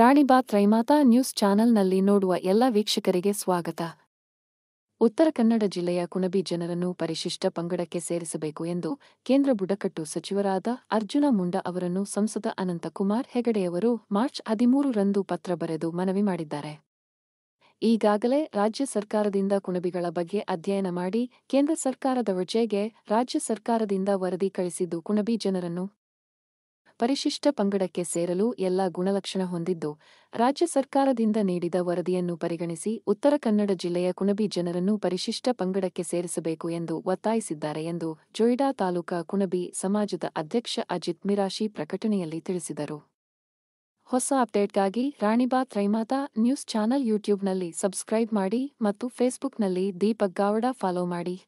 ರಾಣಿಬಾತ್ ರೈಮಾತಾ news ಚಾನೆಲ್ನಲ್ಲಿ ನೋಡುವ ಎಲ್ಲ ವೀಕ್ಷಕರಿಗೆ ಸ್ವಾಗತ ಉತ್ತರ ಕನ್ನಡ ಜಿಲ್ಲೆಯ ಕುಣಬಿ ಜನರನ್ನು ಪರಿಶಿಷ್ಟ ಪಂಗಡಕ್ಕೆ ಸೇರಿಸಬೇಕು ಎಂದು ಕೇಂದ್ರ ಬುಡಕಟ್ಟು ಸಚಿವರಾದ ಅರ್ಜುನ ಮುಂಡ ಅವರನ್ನು ಸಂಸದ ಅನಂತಕುಮಾರ್ ಹೆಗಡೆಯವರು ಮಾರ್ಚ್ ಹದಿಮೂರರಂದು ಪತ್ರ ಬರೆದು ಮನವಿ ಮಾಡಿದ್ದಾರೆ ಈಗಾಗಲೇ ರಾಜ್ಯ ಸರ್ಕಾರದಿಂದ ಕುಣಬಿಗಳ ಬಗ್ಗೆ ಅಧ್ಯಯನ ಮಾಡಿ ಕೇಂದ್ರ ಸರ್ಕಾರದ ವಜೆಗೆ ರಾಜ್ಯ ಸರ್ಕಾರದಿಂದ ವರದಿ ಕಳಿಸಿದ್ದು ಕುಣಬಿ ಜನರನ್ನು ಪರಿಶಿಷ್ಟ ಪಂಗಡಕ್ಕೆ ಸೇರಲು ಎಲ್ಲ ಗುಣಲಕ್ಷಣ ಹೊಂದಿದ್ದು ರಾಜ್ಯ ಸರ್ಕಾರದಿಂದ ನೀಡಿದ ವರದಿಯನ್ನು ಪರಿಗಣಿಸಿ ಉತ್ತರ ಕನ್ನಡ ಜಿಲ್ಲೆಯ ಕುಣಬಿ ಜನರನ್ನು ಪರಿಶಿಷ್ಟ ಪಂಗಡಕ್ಕೆ ಸೇರಿಸಬೇಕು ಎಂದು ಒತ್ತಾಯಿಸಿದ್ದಾರೆ ಎಂದು ಜೊಯಿಡಾ ತಾಲೂಕಾ ಕುಣಬಿ ಸಮಾಜದ ಅಧ್ಯಕ್ಷ ಅಜಿತ್ ಮಿರಾಶಿ ಪ್ರಕಟಣೆಯಲ್ಲಿ ತಿಳಿಸಿದರು ಹೊಸ ಅಪ್ಡೇಟ್ಗಾಗಿ ರಾಣಿಬಾ ತ್ರೈಮಾತಾ ನ್ಯೂಸ್ ಚಾನಲ್ ಯೂಟ್ಯೂಬ್ನಲ್ಲಿ ಸಬ್ಸ್ಕ್ರೈಬ್ ಮಾಡಿ ಮತ್ತು ಫೇಸ್ಬುಕ್ನಲ್ಲಿ ದೀಪಕ್ ಗಾವಡ ಫಾಲೋ ಮಾಡಿ